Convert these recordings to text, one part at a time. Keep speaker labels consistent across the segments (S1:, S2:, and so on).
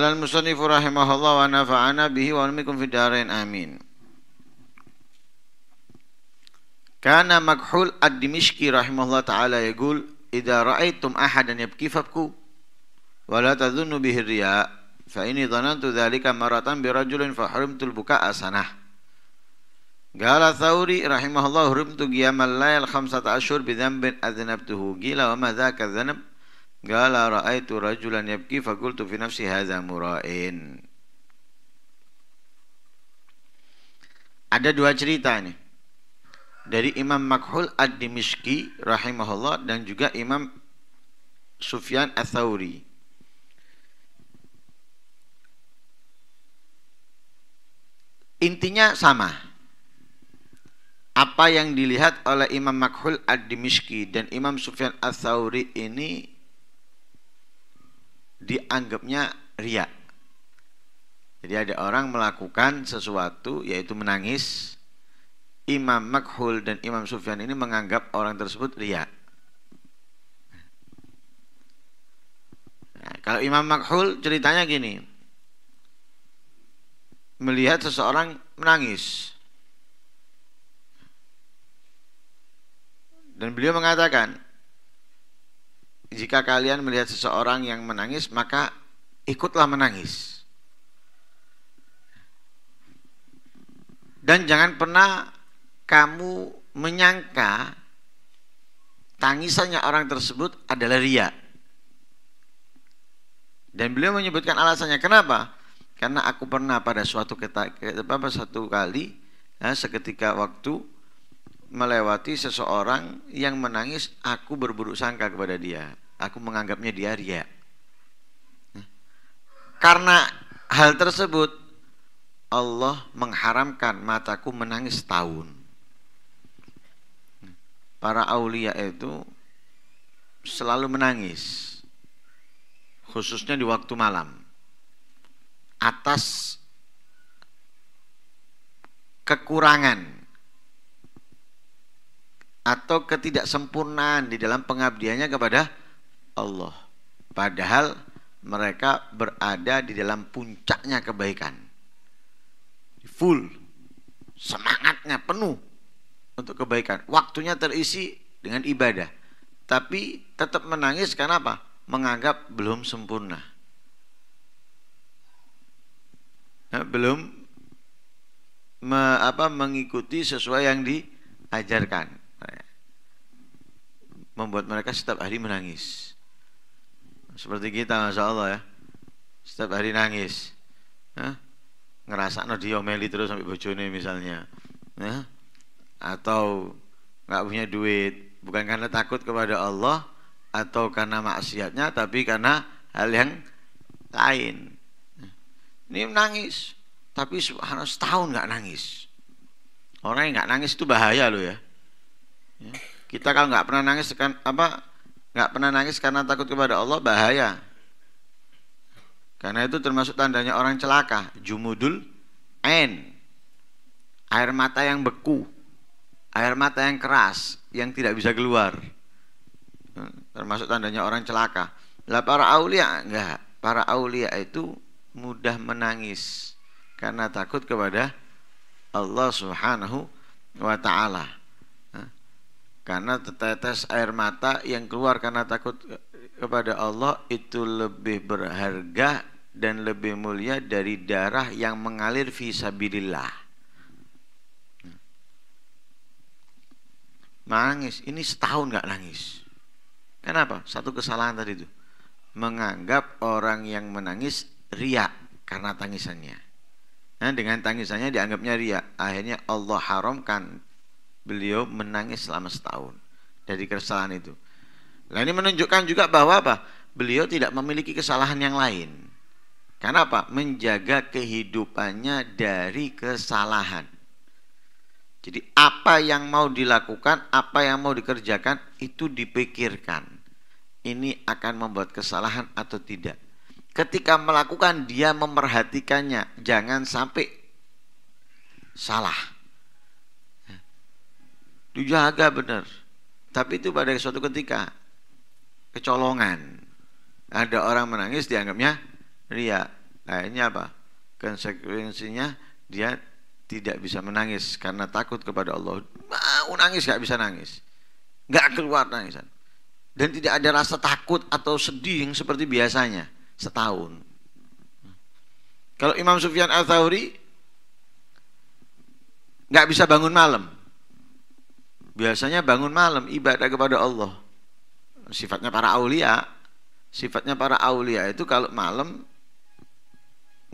S1: قال المصنف رحمه الله ونفعنا به وعلمكم في الدارين آمين كان مكحول الدمشقي رحمه الله تعالى يقول إذا رأيتم أحدا يبكي فابكوا ولا تظنوا به الرياء فإني ظننت ذلك مرة برجل فحرمت البكاء سنة قال ثوري رحمه الله حرمت قيام الليل خمسة أشهر بذنب أذنبته قيل وما ذاك الذنب Gala ra'aitu rajulan yabki fakultu fi nafsi hadza mura'in. Ada dua cerita ini. Dari Imam Makhul Ad-Dimishki rahimahullah dan juga Imam Sufyan Ats-Tsauri. Intinya sama apa yang dilihat oleh Imam Makhul Ad-Dimishki dan Imam Sufyan Ats-Tsauri ini dianggapnya ria. Jadi ada orang melakukan sesuatu yaitu menangis. Imam Makhul dan Imam Sufyan ini menganggap orang tersebut ria. Nah, kalau Imam Makhul ceritanya gini. Melihat seseorang menangis. Dan beliau mengatakan, jika kalian melihat seseorang yang menangis maka ikutlah menangis dan jangan pernah kamu menyangka tangisannya orang tersebut adalah ria dan beliau menyebutkan alasannya kenapa karena aku pernah pada suatu ketika apa suatu kali ya, seketika waktu melewati seseorang yang menangis aku berburuk sangka kepada dia aku menganggapnya dia ria nah, karena hal tersebut Allah mengharamkan mataku menangis tahun nah, para aulia itu selalu menangis khususnya di waktu malam atas kekurangan atau ketidaksempurnaan di dalam pengabdiannya kepada Allah. Padahal mereka berada di dalam puncaknya kebaikan. Full semangatnya penuh untuk kebaikan. Waktunya terisi dengan ibadah. Tapi tetap menangis karena apa? Menganggap belum sempurna. Nah, belum me, apa mengikuti sesuai yang diajarkan membuat mereka setiap hari menangis. Seperti kita, masya Allah ya, setiap hari nangis. Hah? Ya? Ngerasa no diomeli terus sampai bojone misalnya. Hah? Ya? Atau nggak punya duit, bukan karena takut kepada Allah atau karena maksiatnya, tapi karena hal yang lain. Ini menangis, tapi harus setahun nggak nangis. Orang yang nggak nangis itu bahaya loh ya. ya kita kalau nggak pernah nangis kan apa nggak pernah nangis karena takut kepada Allah bahaya. Karena itu termasuk tandanya orang celaka, jumudul n Air mata yang beku, air mata yang keras, yang tidak bisa keluar. Hmm, termasuk tandanya orang celaka. Lah para aulia enggak, para aulia itu mudah menangis karena takut kepada Allah Subhanahu wa taala. Karena tetes air mata yang keluar karena takut eh, kepada Allah itu lebih berharga dan lebih mulia dari darah yang mengalir visabilillah. Nangis, ini setahun nggak nangis. Kenapa? Satu kesalahan tadi itu. Menganggap orang yang menangis riak karena tangisannya. Nah, dengan tangisannya dianggapnya riak, Akhirnya Allah haramkan beliau menangis selama setahun dari kesalahan itu. Nah ini menunjukkan juga bahwa apa? Beliau tidak memiliki kesalahan yang lain. Karena apa? Menjaga kehidupannya dari kesalahan. Jadi apa yang mau dilakukan, apa yang mau dikerjakan itu dipikirkan. Ini akan membuat kesalahan atau tidak. Ketika melakukan dia memperhatikannya, jangan sampai salah dijaga benar tapi itu pada suatu ketika kecolongan ada orang menangis dianggapnya ria akhirnya apa konsekuensinya dia tidak bisa menangis karena takut kepada Allah mau nangis gak bisa nangis gak keluar nangisan dan tidak ada rasa takut atau sedih yang seperti biasanya setahun kalau Imam Sufyan al Thawri nggak bisa bangun malam biasanya bangun malam ibadah kepada Allah sifatnya para aulia sifatnya para aulia itu kalau malam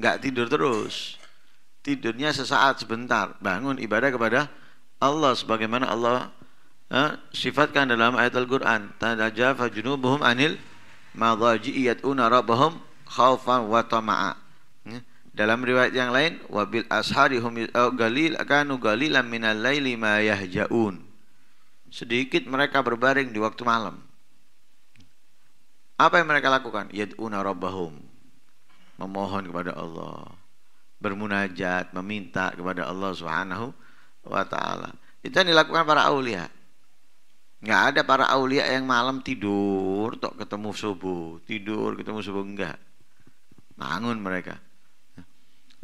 S1: nggak tidur terus tidurnya sesaat sebentar bangun ibadah kepada Allah sebagaimana Allah ya, sifatkan dalam ayat Al-Qur'an tanajafa junubuhum anil madaji'i rabbahum khaufan wa tama'a ya. dalam riwayat yang lain wabil ashari hum eh, galil kanu galilan minal laili ma yahjaun Sedikit mereka berbaring di waktu malam. Apa yang mereka lakukan? Yad'una rabbahum. Memohon kepada Allah. Bermunajat, meminta kepada Allah Subhanahu wa taala. Itu yang dilakukan para aulia. Nggak ada para aulia yang malam tidur tok ketemu subuh, tidur ketemu subuh enggak. Bangun mereka.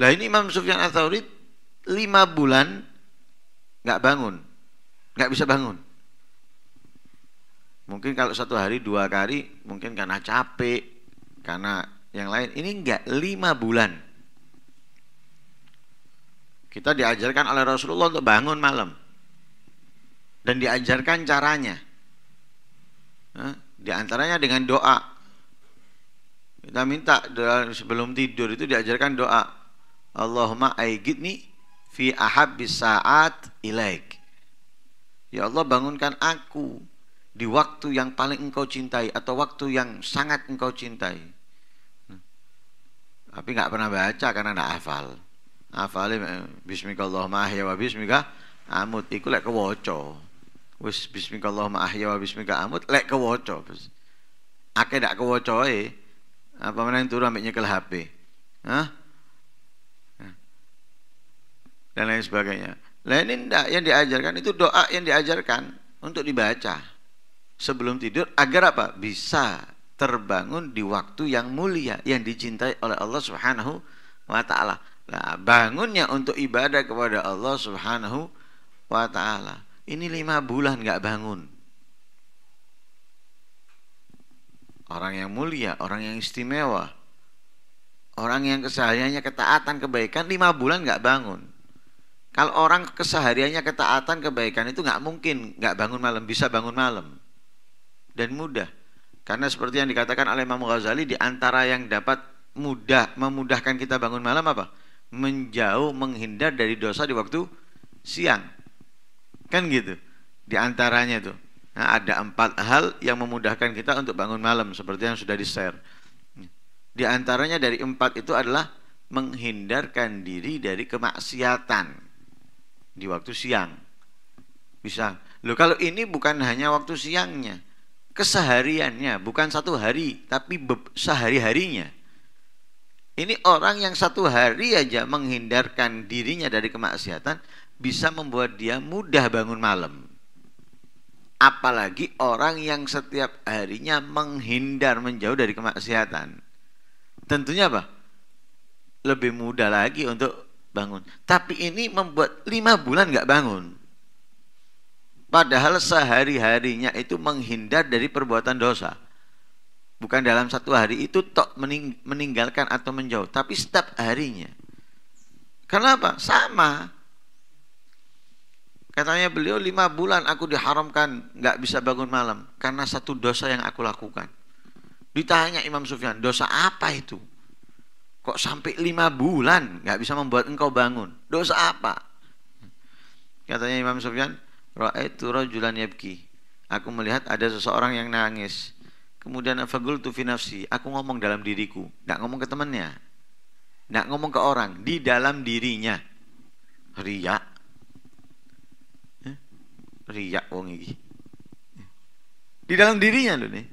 S1: Lah ini Imam Sufyan ats 5 lima bulan nggak bangun, nggak bisa bangun. Mungkin kalau satu hari dua kali, mungkin karena capek, karena yang lain. Ini enggak, lima bulan. Kita diajarkan oleh Rasulullah untuk bangun malam. Dan diajarkan caranya. Nah, di antaranya dengan doa. Kita minta sebelum tidur itu diajarkan doa. Allahumma aigidni fi ahab bisaat ilaik. Ya Allah bangunkan aku di waktu yang paling engkau cintai atau waktu yang sangat engkau cintai. Hmm. Tapi nggak pernah baca karena nggak hafal. hafal eh, Bismillahirrahmanirrahim Allahumma wa bismika amut iku lek kewoco. Wis Bismillahirrahmanirrahim Allahumma wa bismika amut lek kewoco. Ake ndak kewocoe apa meneh turu ambek nyekel HP. Hah? Dan lain sebagainya. Lain ini ndak yang diajarkan itu doa yang diajarkan untuk dibaca sebelum tidur agar apa? Bisa terbangun di waktu yang mulia yang dicintai oleh Allah Subhanahu wa taala. Nah, bangunnya untuk ibadah kepada Allah Subhanahu wa taala. Ini lima bulan nggak bangun. Orang yang mulia, orang yang istimewa, orang yang kesehariannya ketaatan kebaikan lima bulan nggak bangun. Kalau orang kesehariannya ketaatan kebaikan itu nggak mungkin nggak bangun malam, bisa bangun malam dan mudah. Karena seperti yang dikatakan oleh Imam Ghazali di antara yang dapat mudah memudahkan kita bangun malam apa? Menjauh menghindar dari dosa di waktu siang. Kan gitu. Di antaranya tuh. Nah, ada empat hal yang memudahkan kita untuk bangun malam seperti yang sudah di-share. Di antaranya dari empat itu adalah menghindarkan diri dari kemaksiatan di waktu siang. Bisa. lo kalau ini bukan hanya waktu siangnya, kesehariannya, bukan satu hari, tapi sehari-harinya. Ini orang yang satu hari aja menghindarkan dirinya dari kemaksiatan bisa membuat dia mudah bangun malam. Apalagi orang yang setiap harinya menghindar menjauh dari kemaksiatan. Tentunya apa? Lebih mudah lagi untuk bangun. Tapi ini membuat lima bulan nggak bangun. Padahal sehari-harinya itu menghindar dari perbuatan dosa. Bukan dalam satu hari itu tok mening meninggalkan atau menjauh, tapi setiap harinya. Kenapa? Sama. Katanya beliau lima bulan aku diharamkan nggak bisa bangun malam karena satu dosa yang aku lakukan. Ditanya Imam Sufyan, dosa apa itu? Kok sampai lima bulan nggak bisa membuat engkau bangun? Dosa apa? Katanya Imam Sufyan, Ra'aitu rajulan yabki. Aku melihat ada seseorang yang nangis. Kemudian fagultu fi nafsi, aku ngomong dalam diriku, enggak ngomong ke temannya. Enggak ngomong ke orang, di dalam dirinya. Riya. Eh? Riya wong iki. Eh? Di dalam dirinya loh nih.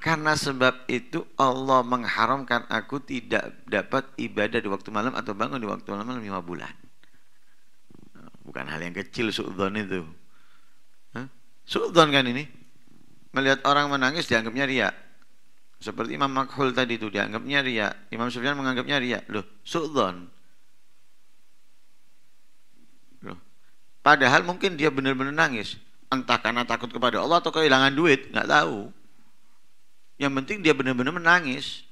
S1: Karena sebab itu Allah mengharamkan aku tidak dapat ibadah di waktu malam atau bangun di waktu malam lima bulan bukan hal yang kecil suudon itu suudon kan ini melihat orang menangis dianggapnya riak seperti Imam Makhul tadi itu dianggapnya ria, Imam Sufyan menganggapnya ria. loh su'don loh padahal mungkin dia benar-benar nangis entah karena takut kepada Allah atau kehilangan duit nggak tahu yang penting dia benar-benar menangis.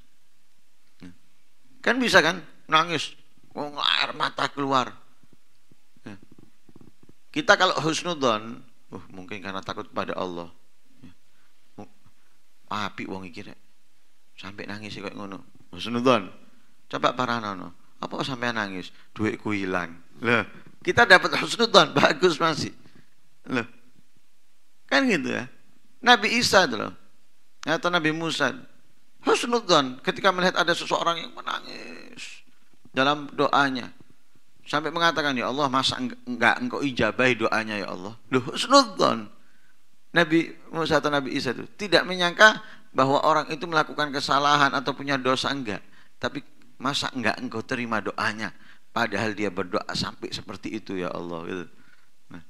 S1: Kan bisa kan? Nangis. Oh, air mata keluar. Kita kalau husnudon, uh, mungkin karena takut pada Allah. Ya. Api wong iki Sampai nangis kok ngono. Husnudon. Coba paranono. Apa sampai nangis? Duitku hilang. Loh, kita dapat husnudon, bagus masih. Loh. Kan gitu ya. Nabi Isa itu Atau Nabi Musa. Husnudon ketika melihat ada seseorang yang menangis dalam doanya Sampai mengatakan, ya Allah masa enggak engkau ijabahi doanya ya Allah. Duh, Nabi Musa atau Nabi Isa itu tidak menyangka bahwa orang itu melakukan kesalahan atau punya dosa enggak. Tapi masa enggak engkau terima doanya padahal dia berdoa sampai seperti itu ya Allah gitu. Nah,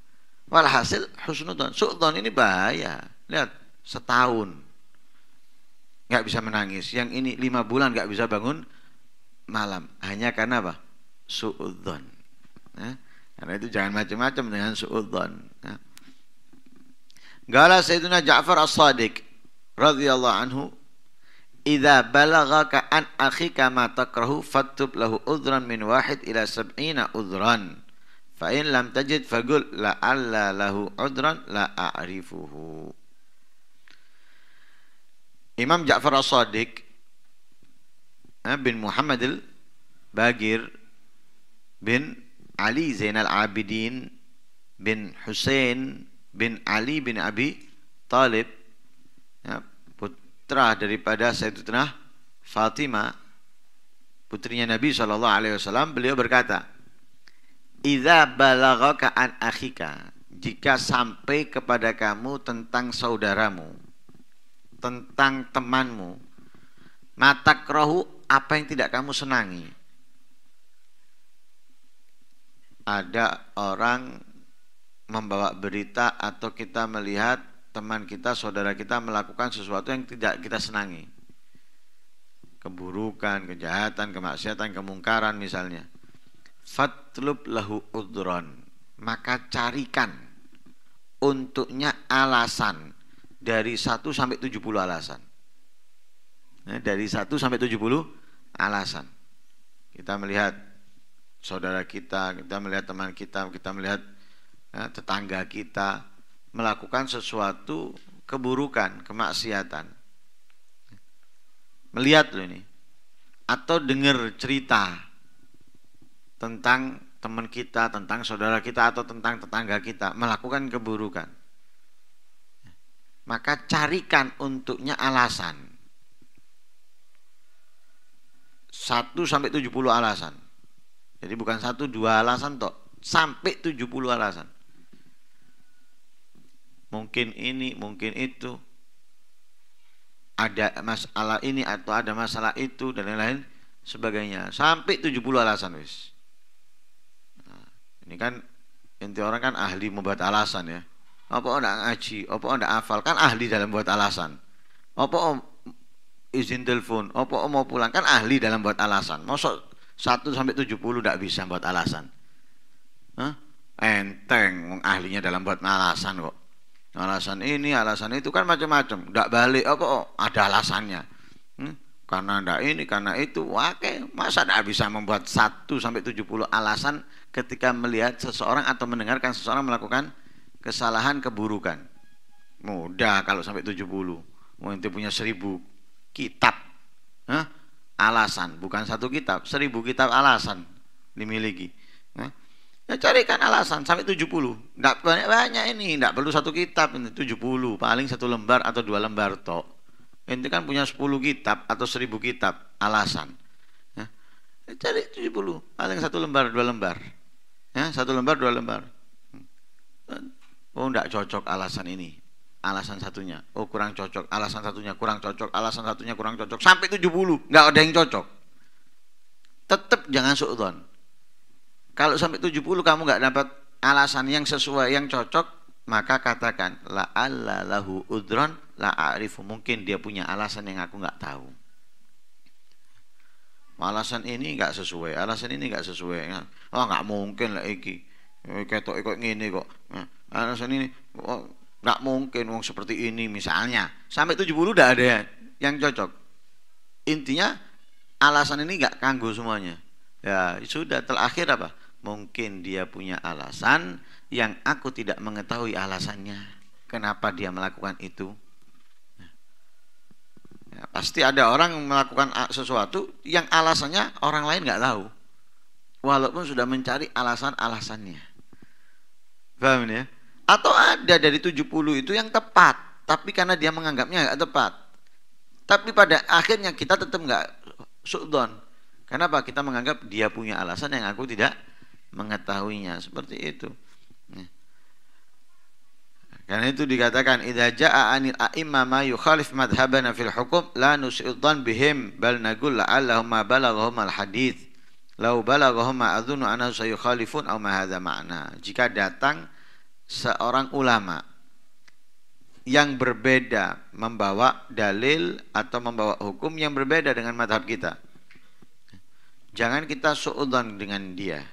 S1: walhasil husnudon sultan ini bahaya. Lihat, setahun nggak bisa menangis. Yang ini lima bulan nggak bisa bangun malam. Hanya karena apa? suudzon ya. karena itu jangan macam-macam dengan suudzon ya. Gala Sayyidina Ja'far As-Sadiq radhiyallahu anhu Idza balaghaka an akhika ma takrahu faktub lahu udhran min wahid ila sab'ina udhran fa lam tajid fagul la lahu udhran la Imam Ja'far As-Sadiq ya, bin Muhammad al-Bagir bin Ali Zainal Abidin bin Hussein bin Ali bin Abi Talib ya, putra daripada Sayyidatina Fatimah putrinya Nabi Shallallahu Alaihi Wasallam beliau berkata Iza balagaka an akhika jika sampai kepada kamu tentang saudaramu tentang temanmu mata kerohu apa yang tidak kamu senangi ada orang membawa berita atau kita melihat teman kita, saudara kita melakukan sesuatu yang tidak kita senangi. Keburukan, kejahatan, kemaksiatan, kemungkaran misalnya. Fatlub lahu udron. Maka carikan untuknya alasan dari 1 sampai 70 alasan. Nah, dari 1 sampai 70 alasan. Kita melihat saudara kita, kita melihat teman kita, kita melihat ya, tetangga kita melakukan sesuatu keburukan, kemaksiatan. Melihat loh ini. Atau dengar cerita tentang teman kita, tentang saudara kita atau tentang tetangga kita melakukan keburukan. Maka carikan untuknya alasan. 1 sampai 70 alasan jadi bukan satu dua alasan toh, sampai tujuh puluh alasan. Mungkin ini, mungkin itu. Ada masalah ini atau ada masalah itu dan lain-lain sebagainya. Sampai tujuh puluh alasan wis. Nah, ini kan inti orang kan ahli membuat alasan ya. Apa anda ngaji, apa anda hafal kan ahli dalam buat alasan. Apa om izin telepon, apa om mau pulang kan ahli dalam buat alasan. Mosok 1 sampai 70 tidak bisa buat alasan. Hah? Enteng ahlinya dalam buat alasan kok. Alasan ini, alasan itu kan macam-macam. Tidak balik oh oh, ada alasannya. Hmm? Karena ndak ini, karena itu. Oke, masa tidak bisa membuat 1 sampai 70 alasan ketika melihat seseorang atau mendengarkan seseorang melakukan kesalahan keburukan. Mudah kalau sampai 70. Mau punya seribu kitab. Hah? alasan bukan satu kitab seribu kitab alasan dimiliki nah, ya carikan alasan sampai 70 tidak banyak banyak ini tidak perlu satu kitab ini 70 paling satu lembar atau dua lembar tok ini kan punya 10 kitab atau seribu kitab alasan ya, ya cari 70 paling satu lembar dua lembar ya satu lembar dua lembar hmm. oh tidak cocok alasan ini alasan satunya oh kurang cocok alasan satunya kurang cocok alasan satunya kurang cocok sampai 70 nggak ada yang cocok tetap jangan suudon kalau sampai 70 kamu nggak dapat alasan yang sesuai yang cocok maka katakan la ala lahu udron la arifu mungkin dia punya alasan yang aku nggak tahu alasan ini nggak sesuai alasan ini nggak sesuai oh nggak mungkin lah iki eh, ketok ikut ngini kok eh, alasan ini oh, nggak mungkin uang seperti ini misalnya sampai 70 udah ada ya yang cocok intinya alasan ini nggak kanggu semuanya ya sudah terakhir apa mungkin dia punya alasan yang aku tidak mengetahui alasannya kenapa dia melakukan itu ya, pasti ada orang melakukan sesuatu yang alasannya orang lain nggak tahu walaupun sudah mencari alasan-alasannya paham ya atau ada dari 70 itu yang tepat, tapi karena dia menganggapnya gak tepat. Tapi pada akhirnya kita tetap nggak sudon. Kenapa? Kita menganggap dia punya alasan yang aku tidak mengetahuinya. Seperti itu. Nah. Karena itu dikatakan idza jaa anil a'imma ma yukhalif madhhabana fil hukum la nusyidhan bihim bal naqul la'allahum ma balaghahum al hadits lau balaghahum ma adzunnu anna sayukhalifun aw ma hadza ma'na. Jika datang seorang ulama yang berbeda membawa dalil atau membawa hukum yang berbeda dengan madhab kita. Jangan kita suudan dengan dia.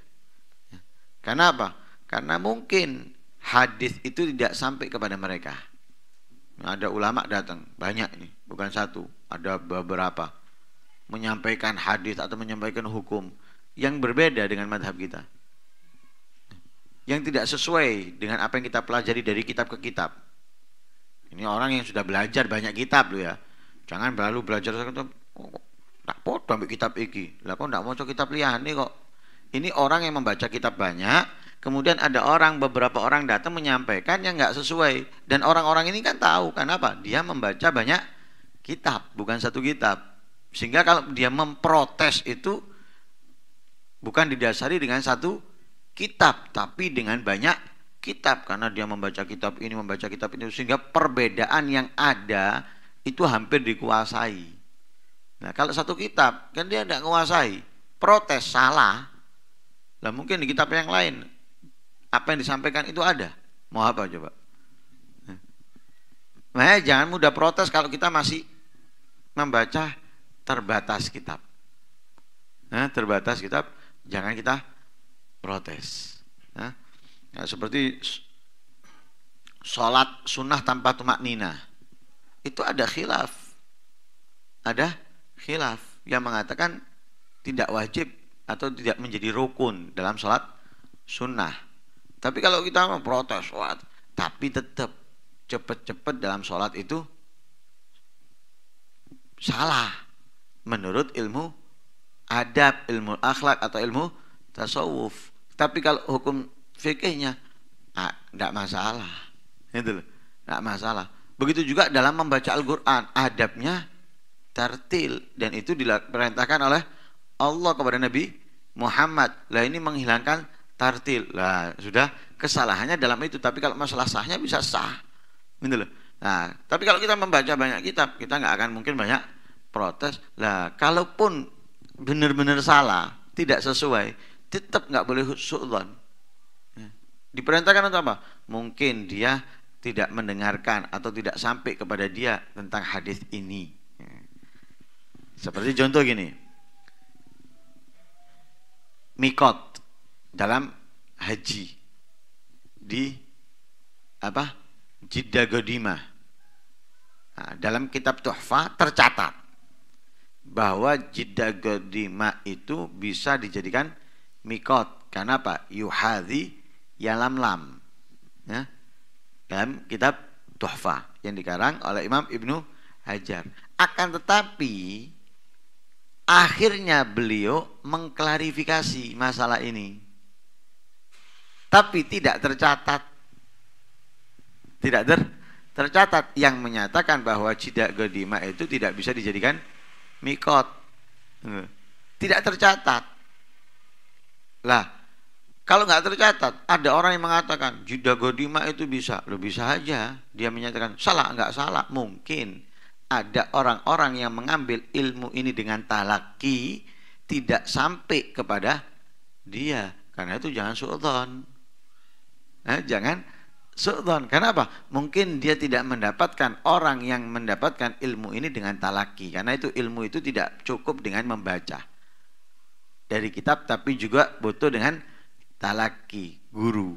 S1: Karena apa? Karena mungkin hadis itu tidak sampai kepada mereka. Ada ulama datang, banyak ini bukan satu, ada beberapa menyampaikan hadis atau menyampaikan hukum yang berbeda dengan madhab kita yang tidak sesuai dengan apa yang kita pelajari dari kitab ke kitab. Ini orang yang sudah belajar banyak kitab loh ya. Jangan berlalu belajar satu oh, tak podo ambil kitab iki. Lah kok ndak maca kitab liyane kok. Ini orang yang membaca kitab banyak, kemudian ada orang beberapa orang datang menyampaikan yang nggak sesuai dan orang-orang ini kan tahu kan apa? Dia membaca banyak kitab, bukan satu kitab. Sehingga kalau dia memprotes itu bukan didasari dengan satu kitab tapi dengan banyak kitab karena dia membaca kitab ini membaca kitab itu sehingga perbedaan yang ada itu hampir dikuasai. Nah, kalau satu kitab kan dia tidak menguasai, protes salah. Lah mungkin di kitab yang lain apa yang disampaikan itu ada. Mau apa coba? Nah, eh, jangan mudah protes kalau kita masih membaca terbatas kitab. Nah, terbatas kitab, jangan kita protes. Ya. Nah, seperti sholat sunnah tanpa tumak nina. Itu ada khilaf. Ada khilaf yang mengatakan tidak wajib atau tidak menjadi rukun dalam sholat sunnah. Tapi kalau kita mau protes, wah, tapi tetap cepat-cepat dalam sholat itu salah menurut ilmu adab, ilmu akhlak atau ilmu tasawuf. Tapi kalau hukum fikihnya tidak ah, masalah. Tidak gitu masalah. Begitu juga dalam membaca Al-Qur'an, adabnya tartil dan itu diperintahkan oleh Allah kepada Nabi Muhammad. Lah ini menghilangkan tartil. Lah sudah kesalahannya dalam itu, tapi kalau masalah sahnya bisa sah. Gitu loh. Nah, tapi kalau kita membaca banyak kitab, kita nggak akan mungkin banyak protes. Lah, kalaupun benar-benar salah, tidak sesuai, tetap nggak boleh su'lon. Ya. Diperintahkan untuk apa? Mungkin dia tidak mendengarkan atau tidak sampai kepada dia tentang hadis ini. Ya. Seperti contoh gini, mikot dalam haji di apa Jidda Godima. Nah, dalam kitab Tuhfa tercatat bahwa jidagodima itu bisa dijadikan mikot karena apa yuhadi yalam lam ya dalam kitab Tuhfah yang dikarang oleh Imam Ibnu Hajar akan tetapi akhirnya beliau mengklarifikasi masalah ini tapi tidak tercatat tidak ter tercatat yang menyatakan bahwa jidak gedima itu tidak bisa dijadikan mikot eh, tidak tercatat lah, kalau nggak tercatat, ada orang yang mengatakan jeda godima itu bisa, lo bisa aja. Dia menyatakan salah nggak salah, mungkin ada orang-orang yang mengambil ilmu ini dengan talaki tidak sampai kepada dia. Karena itu jangan sultan. Nah, eh, jangan sultan. Karena apa? Mungkin dia tidak mendapatkan orang yang mendapatkan ilmu ini dengan talaki. Karena itu ilmu itu tidak cukup dengan membaca dari kitab tapi juga butuh dengan talaki guru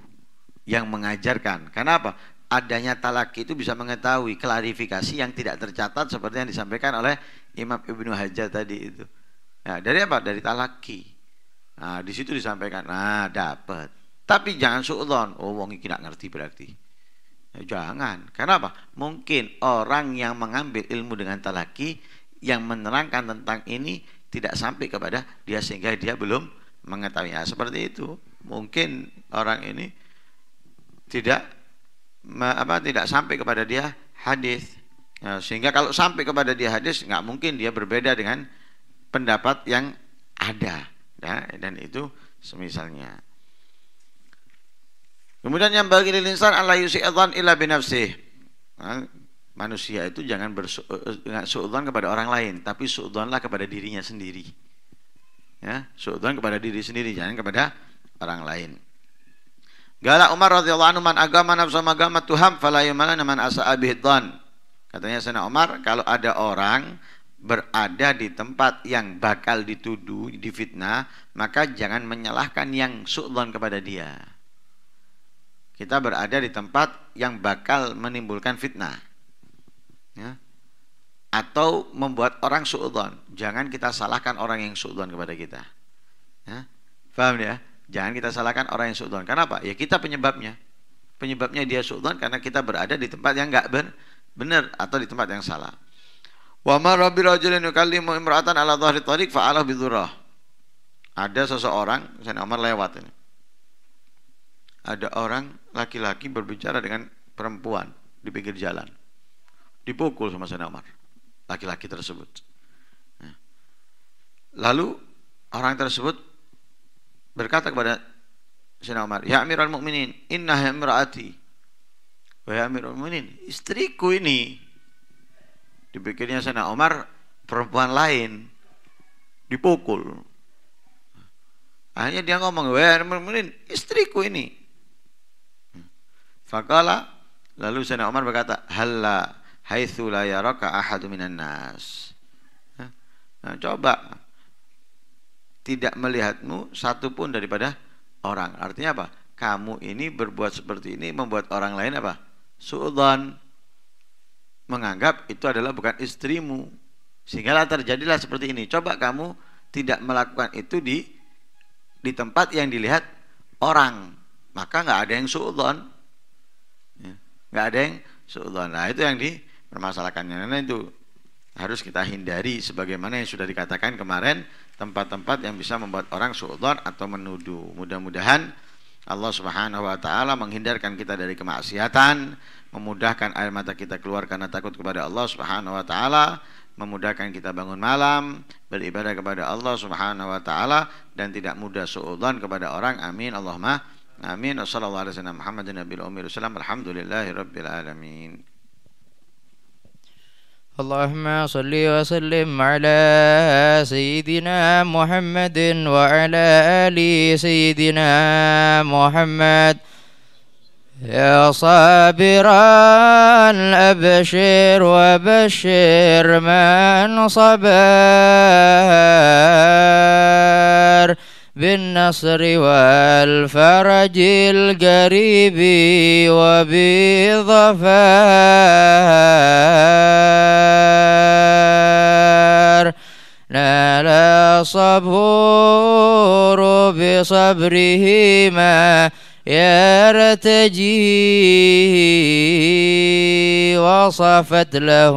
S1: yang mengajarkan. Karena apa? Adanya talaki itu bisa mengetahui klarifikasi yang tidak tercatat seperti yang disampaikan oleh Imam Ibnu Hajar tadi itu. Nah, dari apa? Dari talaki. Nah, di situ disampaikan. Nah, dapat. Tapi jangan suudon. Oh, wong tidak ngerti berarti. Ya, jangan. Karena apa? Mungkin orang yang mengambil ilmu dengan talaki yang menerangkan tentang ini tidak sampai kepada dia sehingga dia belum mengetahui. ya, seperti itu. Mungkin orang ini tidak apa tidak sampai kepada dia hadis. ya, sehingga kalau sampai kepada dia hadis nggak mungkin dia berbeda dengan pendapat yang ada. ya, dan itu semisalnya. Kemudian yang bagi linsan ala yusi'adhan ila binafsih. Nah, manusia itu jangan bersuudzon eh, eh, kepada orang lain tapi suudzonlah kepada dirinya sendiri ya suudzon kepada diri sendiri jangan kepada orang lain Galak Umar radhiyallahu anhu man agama nafsu agama tuham fala yumalana man asa abidhan. Katanya Sayyidina Umar kalau ada orang berada di tempat yang bakal dituduh, difitnah, maka jangan menyalahkan yang suudzon kepada dia. Kita berada di tempat yang bakal menimbulkan fitnah ya, atau membuat orang suudon. Jangan kita salahkan orang yang suudon kepada kita. Ya. Faham ya? Jangan kita salahkan orang yang suudon. Kenapa? Ya kita penyebabnya. Penyebabnya dia suudon karena kita berada di tempat yang enggak ben benar atau di tempat yang salah. Wa ma rabbi rajulin yukallimu imra'atan ala dhahri tariq fa'ala Ada seseorang, Sayyidina Umar lewat ini. Ada orang laki-laki berbicara dengan perempuan di pinggir jalan dipukul sama Sayyidina Umar laki-laki tersebut ya. lalu orang tersebut berkata kepada Sayyidina Umar ya Amirul Mukminin inna imraati wa ya Amirul Mukminin istriku ini dibikinnya Sayyidina Umar perempuan lain dipukul hanya dia ngomong wa ya Amirul Mukminin istriku ini fakala lalu Sayyidina Umar berkata halla haitsu la ahadu minan nas. Nah, coba tidak melihatmu satu pun daripada orang. Artinya apa? Kamu ini berbuat seperti ini membuat orang lain apa? Suudon menganggap itu adalah bukan istrimu. Sehingga lah terjadilah seperti ini. Coba kamu tidak melakukan itu di di tempat yang dilihat orang, maka nggak ada yang suudon. Ya, nggak ada yang suudon. Nah itu yang di permasalahannya nah itu harus kita hindari sebagaimana yang sudah dikatakan kemarin tempat-tempat yang bisa membuat orang suudzon atau menuduh mudah-mudahan Allah subhanahu wa ta'ala menghindarkan kita dari kemaksiatan memudahkan air mata kita keluar karena takut kepada Allah subhanahu wa ta'ala memudahkan kita bangun malam beribadah kepada Allah subhanahu wa ta'ala dan tidak mudah suudzon kepada orang amin Allahumma amin wassalamualaikum warahmatullahi wabarakatuh
S2: اللهم صل وسلم على سيدنا محمد وعلى آل سيدنا محمد يا صابرا أبشر وبشر من صبر بالنصر والفرج القريب وبظفار نال الصبور بصبره ما يرتجيه وصفت له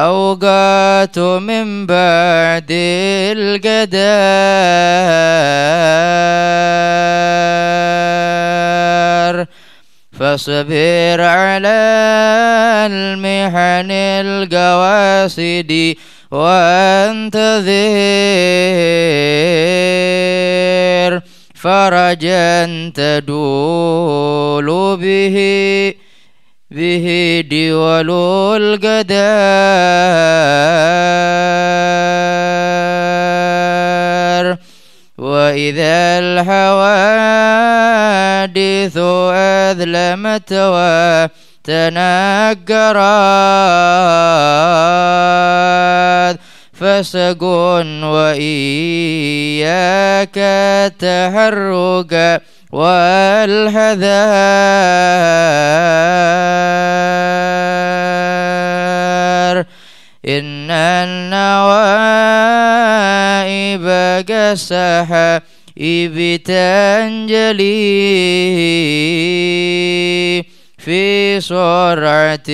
S2: أوقات من بعد القدر فاصبر على المحن القواسد وانتظر فرجا تدول به به دول القدر وإذا الحوادث أذلمت وتنكرت فسق وإياك تحرك والحذار إن النوائب كالسحائب تنجلي في سرعة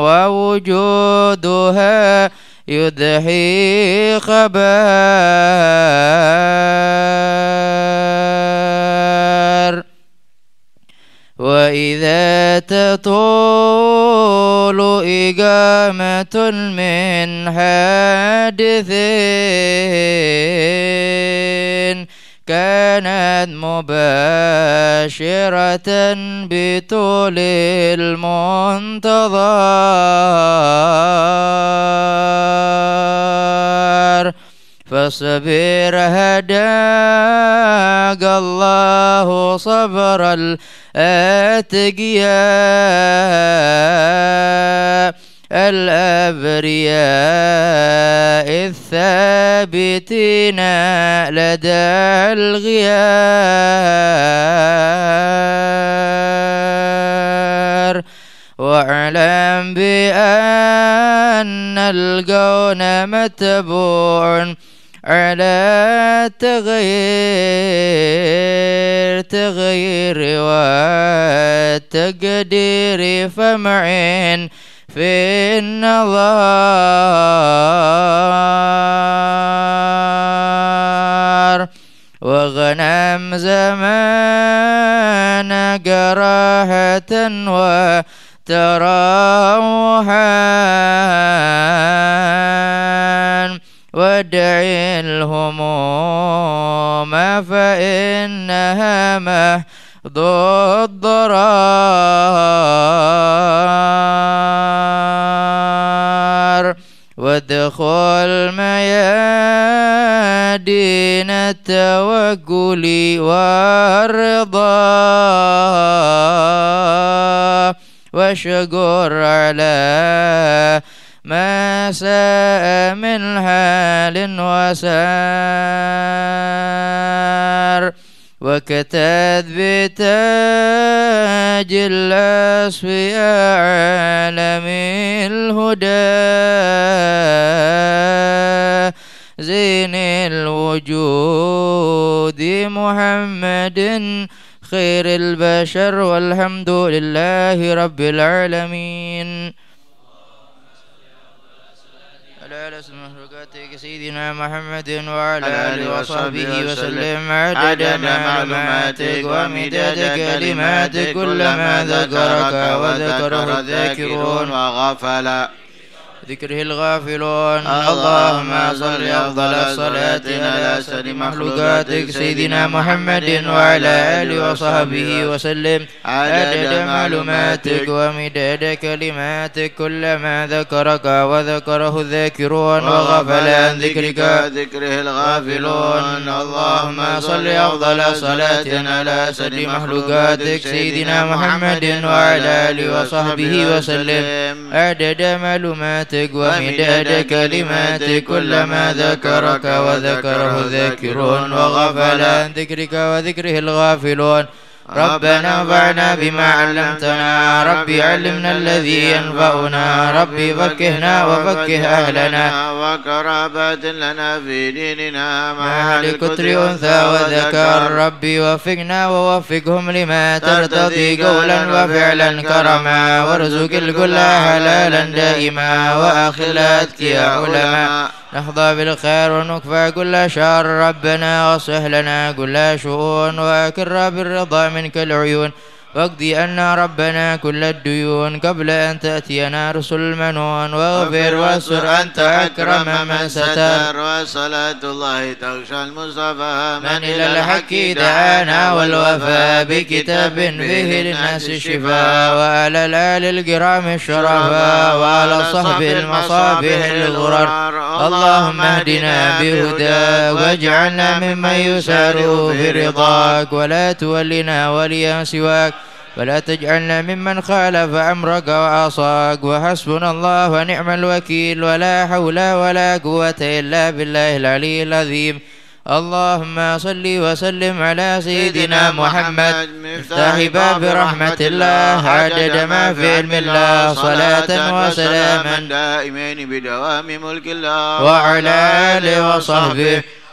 S2: ووجودها يدحي خبار وإذا تطول إقامة من حادثين كانت مباشرة بطول المنتظر فاصبر هداك الله صبر الأتقياء الأبرياء الثابتين لدى الغيار واعلم بأن الكون متبوع على تغيير تغيير والتقدير فمعين في النظر واغنم زمان راحة وتراوها وادع الهموم فإنها مهدى ذو الضرار وادخل ميادين التوكل والرضا واشكر على ما ساء من حال وسار وكتت بتاج الأصفياء عالم الهدى زين الوجود محمد خير البشر والحمد لله رب العالمين على آل مخلوقاتك سيدنا محمد وعلى آله وصحبه وسلم عدد معلوماتك ومداد كلماتك كلما ذكرك وذكره الذاكرون وغفل ذكره الغافلون اللهم صل أفضل صلاتنا على أسعد مخلوقاتك سيدنا محمد وعلى آله وصحبه وسلم
S1: عدد معلوماتك
S2: ومداد كلماتك كلما ذكرك وذكره الذاكرون وغفل عن ذكرك
S1: ذكره الغافلون اللهم صل أفضل صلاة على أسعد مخلوقاتك
S2: سيدنا محمد وعلى آله وصحبه وسلم عدد معلوماتك كلماتك ومداد كلماتك كلما ذكرك وذكره ذاكرون وغفل عن ذكرك وذكره الغافلون ربنا انفعنا بما علمتنا ربي علمنا الذي ينفعنا ربي فكهنا وفكه أهلنا وقرابة
S1: لنا في ديننا مع لكتر أنثى وذكر
S2: ربي وفقنا ووفقهم لما ترتضي قولا وفعلا كرما وارزق الكل حلالا دائما وأخلاتك يا علماء نحظى بالخير ونكفى كل شر ربنا واصلح لنا كل شؤون وأكرى بالرضا منك العيون واقضي أن ربنا كل الديون قبل أن تأتينا رسل المنون واغفر واستر أنت أكرم من ستر
S1: وصلاة الله تغشى المصطفى من إلى الحق دعانا والوفاء بكتاب فيه للناس الشفاء
S2: وعلى الآل الكرام الشرفاء وعلى صحب المصابيح الغرر اللهم اهدنا بهداك واجعلنا ممن يسار برضاك ولا تولنا وليا سواك ولا تجعلنا ممن خالف أمرك وعصاك وحسبنا الله ونعم الوكيل ولا حول ولا قوة إلا بالله العلي العظيم اللهم صل وسلم على سيدنا محمد افتح باب رحمة الله عدد ما في علم الله صلاة وسلاما
S1: دائمين بدوام ملك الله وعلى
S2: آله وصحبه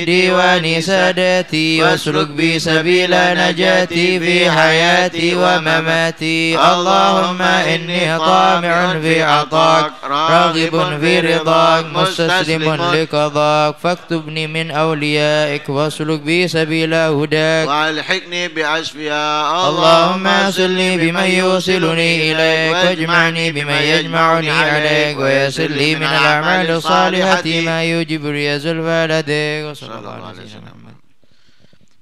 S1: ديوان
S2: سادتي واسلك بي سبيل نجاتي في حياتي ومماتي اللهم إني طامع في عطاك راغب في رضاك مستسلم لقضاك فاكتبني من أوليائك واسلك بي سبيل هداك
S1: والحقني بأشفياء اللهم سلني بمن يوصلني إليك واجمعني بمن يجمعني عليك ويسر لي من الأعمال الصالحة ما
S2: يجب رياز لديك صلى الله عليه
S1: وسلم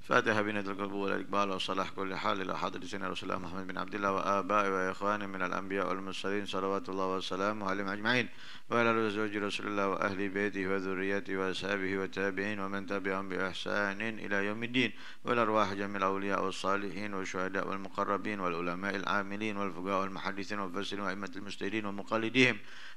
S1: فاتحة بنة القبول والإقبال وصلاح كل حال إلى حضرة سيدنا رسول الله محمد بن عبد الله وآبائه وإخوانه من الأنبياء والمرسلين صلوات الله وسلامه عليهم أجمعين وعلى زوج رسول الله وأهل بيته وذريته وأصحابه والتابعين ومن تبعهم بإحسان إلى يوم الدين والأرواح جميع الأولياء والصالحين والشهداء والمقربين والعلماء العاملين والفقهاء والمحدثين والفاسرين وأئمة المستهدين ومقلديهم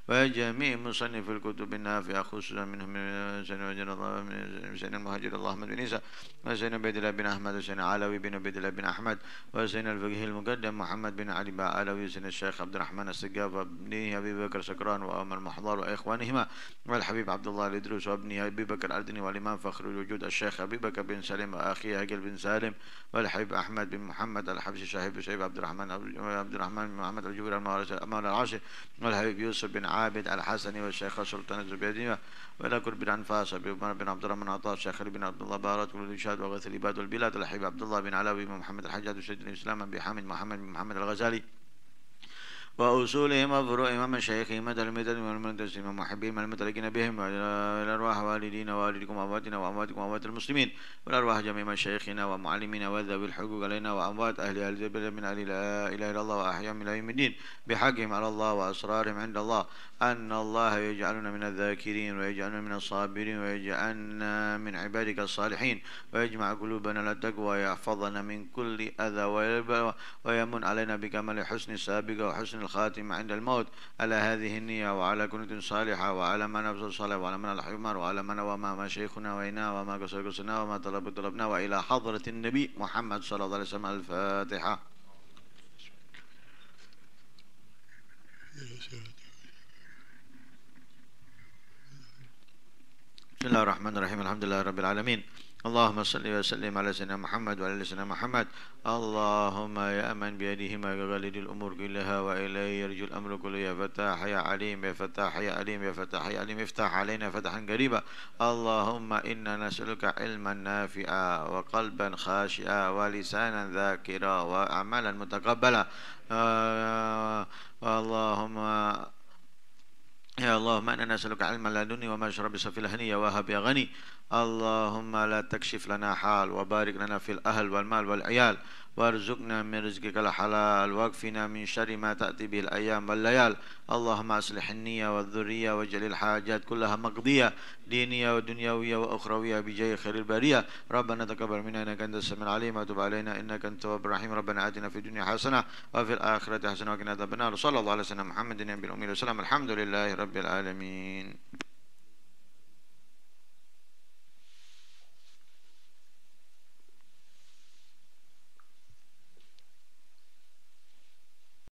S1: وجميع مصنف الكتب النافعة خصوصا منهم من سيدنا وجل الله من سيدنا المهاجر الله أحمد بن عيسى وسيدنا عبيد الله بن أحمد وسيدنا علوي بن عبيد الله بن أحمد وسيدنا الفقيه المقدم محمد بن علي بن علوي وسيدنا الشيخ عبد الرحمن السقاف وابنه أبي بكر سكران وأمر محمد الأحضار وإخوانهما والحبيب عبد الله الإدريس وابنه أبي بكر الأردني والإمام فخر الوجود الشيخ أبي بكر بن سالم وأخيه هجل بن سالم والحبيب أحمد بن محمد الحبشي شهيب شهيب عبد الرحمن عبد الرحمن بن محمد الجبير المولى العاشر والحبيب يوسف بن عابد الحسني والشيخ سلطان الزبيدي والأكل بن عمر بن عبد الرحمن عطاء الشيخ بن عبد الله بارات والإنشاد وغث الإباد والبلاد الحبيب عبد الله بن بن محمد الحجاج وسيدنا الإسلام بن محمد بن محمد الغزالي وأصولهم أفروا إمام مشايخهم من والمدرسين من المتلقين بهم وإلى أرواح والدينا والدكم وأمواتنا وأمواتكم وأموات المسلمين والأرواح جميع مشايخنا ومعلمينا وذوي الحقوق علينا وأموات أهل أهل البلد من أهل لا إله إلا الله وأحياء من يوم الدين بحقهم على الله وأسرارهم عند الله أن الله يجعلنا من الذاكرين ويجعلنا من الصابرين ويجعلنا من عبادك الصالحين ويجمع قلوبنا للتقوى ويحفظنا من كل أذى ويمن علينا بكمال حسن سابق وحسن الخاتم عند الموت على هذه النية وعلى كنة صالحة وعلى ما نفس صالح وعلى من الحمر وعلى من وما ما شيخنا وإنا وما قصر قصرنا وما طلب طلبنا وإلى حضرة النبي محمد صلى الله عليه وسلم الفاتحة بسم الله الرحمن الرحيم الحمد لله رب العالمين اللهم صل وسلم على سيدنا محمد وعلى سيدنا محمد اللهم يا من بيده مغاليد الامور كلها واليه يرجو الامر كله يا فتاح يا عليم يا فتاح يا عليم يا فتاح يا عليم افتح علينا فتحا قريبا اللهم انا نسالك علما نافعا وقلبا خاشعا ولسانا ذاكرا واعمالا متقبله آه اللهم يا الله ما أنا نسألك علما لا دني وما شرب بسفيل هنية وهب يا غني اللهم لا تكشف لنا حال وبارك لنا في الأهل والمال والعيال وارزقنا من رزقك الحلال واكفنا من شر ما تأتي به الأيام والليال اللهم أصلح النية والذرية واجعل الحاجات كلها مقضية دينية ودنيوية وأخروية بجاه خير البرية ربنا تقبل منا إنك أنت السميع العليم وتب علينا إنك أنت التواب الرحيم ربنا آتنا في الدنيا حسنة وفي الآخرة حسنة وقنا عذاب النار صلى الله على سيدنا محمد النبي الأمي والسلام الحمد لله رب العالمين